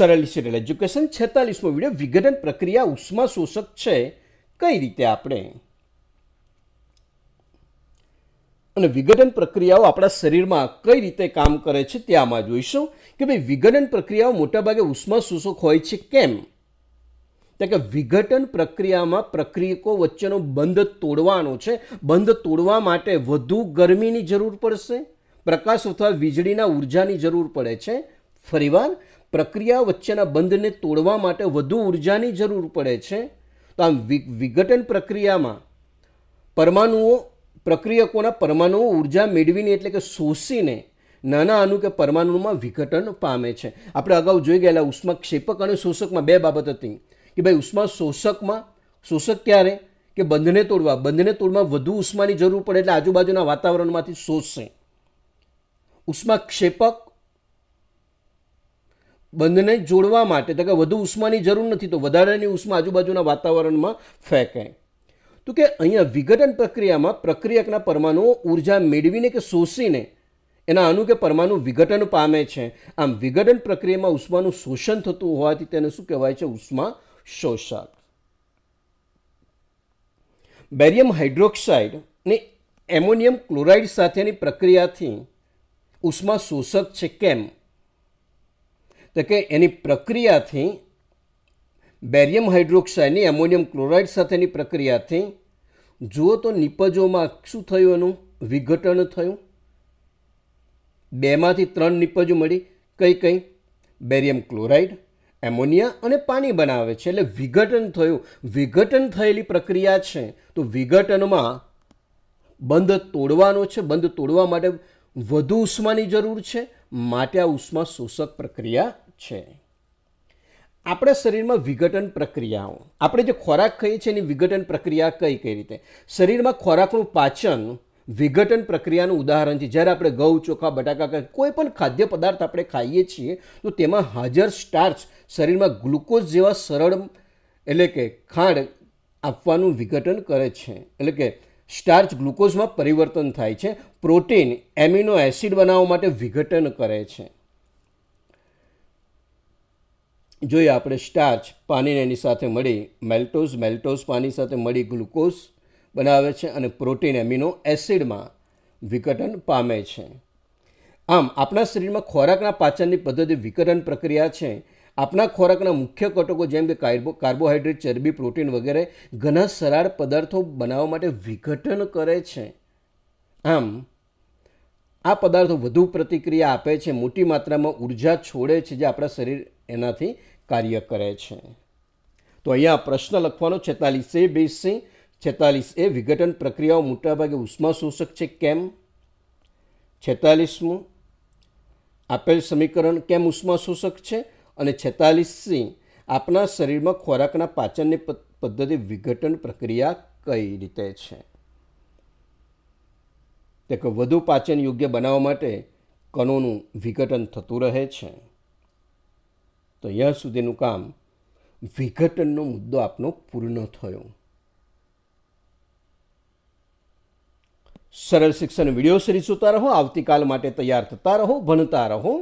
સરળ serial education છેતાલીસમો video વિઘટન પ્રક્રિયા ઉષ્મા શોષક છે કઈ રીતે આપણે અને વિઘટન પ્રક્રિયાઓ આપણા શરીરમાં કઈ રીતે કામ કરે છે તે આમાં જોઈશું કે ભાઈ વિઘટન પ્રક્રિયાઓ મોટાભાગે ઉષ્મા શોષક હોય છે કેમ ત્યાં કે વિઘટન પ્રક્રિયામાં પ્રક્રિયકો વચ્ચેનો બંધ તોડવાનો છે બંધ તોડવા માટે વધુ ગરમીની જરૂર પડશે પ્રકાશ અથવા વીજળીના ઉર્જાની જરૂર પડે છે ફરીવાર પ્રક્રિયા વચ્ચેના બંધને તોડવા માટે વધુ ઉર્જાની જરૂર પડે છે તો આમ વિઘટન પ્રક્રિયામાં પરમાણુઓ પ્રક્રિયકોના પરમાણુઓ ઉર્જા મેળવીને એટલે કે શોષીને નાના અણુ કે પરમાણુમાં વિઘટન પામે છે આપણે અગાઉ જોઈ ગયેલા ઉષ્મા ક્ષેપક અને શોષકમાં બે બાબત હતી કે ભાઈ ઉષ્મા શોષકમાં શોષક ક્યારે કે બંધને તોડવા બંધને તોડવા વધુ ઉષ્માની જરૂર પડે એટલે આજુબાજુના વાતાવરણમાંથી શોષશે ઉષ્મા ક્ષેપક બંધને જોડવા માટે તો કે વધુ ઉષ્માની જરૂર નથી તો વધારાની ઉષ્મા આજુબાજુના વાતાવરણમાં ફેંકાય તો કે અહીંયા વિઘટન પ્રક્રિયામાં પ્રક્રિયકના પરમાણુઓ ઉર્જા મેળવીને કે શોષીને એના અણુ કે પરમાણુ વિઘટન પામે છે આમ વિઘટન પ્રક્રિયામાં ઉષ્માનું શોષણ થતું હોવાથી તેને શું કહેવાય છે ઉષ્મા શોષક બેરિયમ હાઇડ્રોક્સાઇડ ને એમોનિયમ ક્લોરાઇડ સાથેની પ્રક્રિયાથી ઉષ્મા શોષક છે કેમ તો કે એની પ્રક્રિયાથી બેરિયમ હાઇડ્રોક્સાઇડની એમોનિયમ ક્લોરાઇડ સાથેની પ્રક્રિયાથી જુઓ તો નિપજોમાં શું થયું એનું વિઘટન થયું બેમાંથી ત્રણ નિપજો મળી કઈ કઈ બેરિયમ ક્લોરાઇડ એમોનિયા અને પાણી બનાવે છે એટલે વિઘટન થયું વિઘટન થયેલી પ્રક્રિયા છે તો વિઘટનમાં બંધ તોડવાનો છે બંધ તોડવા માટે વધુ ઉષ્માની જરૂર છે માટે આ ઉષ્મા શોષક પ્રક્રિયા છે આપણા શરીરમાં વિઘટન પ્રક્રિયાઓ આપણે જે ખોરાક ખાઈએ છીએ એની વિઘટન પ્રક્રિયા કઈ કઈ રીતે શરીરમાં ખોરાકનું પાચન વિઘટન પ્રક્રિયાનું ઉદાહરણ છે જ્યારે આપણે ઘઉં ચોખા બટાકા કોઈ પણ ખાદ્ય પદાર્થ આપણે ખાઈએ છીએ તો તેમાં હાજર સ્ટાર્ચ શરીરમાં ગ્લુકોઝ જેવા સરળ એટલે કે ખાંડ આપવાનું વિઘટન કરે છે એટલે કે સ્ટાર્ચ ગ્લુકોઝમાં પરિવર્તન થાય છે પ્રોટીન એમિનો એસિડ બનાવવા માટે વિઘટન કરે છે જોઈએ આપણે સ્ટાર્ચ પાણીને એની સાથે મળી મેલ્ટોઝ મેલ્ટોઝ પાણી સાથે મળી ગ્લુકોઝ બનાવે છે અને પ્રોટીન એમિનો એસિડમાં વિઘટન પામે છે આમ આપણા શરીરમાં ખોરાકના પાચનની પદ્ધતિ વિઘટન પ્રક્રિયા છે આપણા ખોરાકના મુખ્ય ઘટકો જેમ કે કાર્બો કાર્બોહાઈડ્રેટ ચરબી પ્રોટીન વગેરે ઘણા સરાળ પદાર્થો બનાવવા માટે વિઘટન કરે છે આમ આ પદાર્થો વધુ પ્રતિક્રિયા આપે છે મોટી માત્રામાં ઉર્જા છોડે છે જે આપણા શરીર એનાથી કાર્ય કરે છે તો અહીંયા પ્રશ્ન લખવાનો છેતાલીસ એ બેસ સી છેતાલીસ એ વિઘટન પ્રક્રિયાઓ મોટાભાગે ઉષ્મા શોષક છે કેમ છેતાલીસમું આપેલ સમીકરણ કેમ ઉષ્મા શોષક છે અને છેતાલીસ સી આપણા શરીરમાં ખોરાકના પાચનની પદ્ધતિ વિઘટન પ્રક્રિયા કઈ રીતે છે તે કે વધુ પાચન યોગ્ય બનાવવા માટે કણોનું વિઘટન થતું રહે છે તો અહીંયા સુધીનું કામ વિઘટનનો મુદ્દો આપનો પૂર્ણ થયો સરળ શિક્ષણ વિડીયો સિરીઝ જોતા રહો આવતીકાલ માટે તૈયાર થતા રહો ભણતા રહો